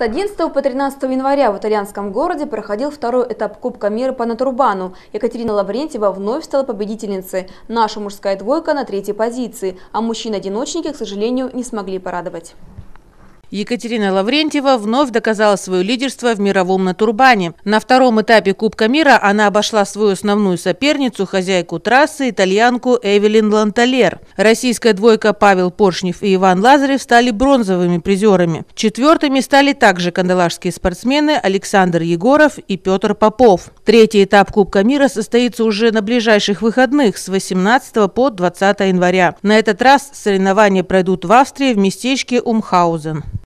С 11 по 13 января в итальянском городе проходил второй этап Кубка мира по натурбану. Екатерина Лаврентьева вновь стала победительницей. Наша мужская двойка на третьей позиции, а мужчины-одиночники, к сожалению, не смогли порадовать. Екатерина Лаврентьева вновь доказала свое лидерство в мировом натурбане. На втором этапе Кубка мира она обошла свою основную соперницу, хозяйку трассы, итальянку Эвелин Ланталер. Российская двойка Павел Поршнев и Иван Лазарев стали бронзовыми призерами. Четвертыми стали также кандалашские спортсмены Александр Егоров и Петр Попов. Третий этап Кубка мира состоится уже на ближайших выходных с 18 по 20 января. На этот раз соревнования пройдут в Австрии в местечке Умхаузен.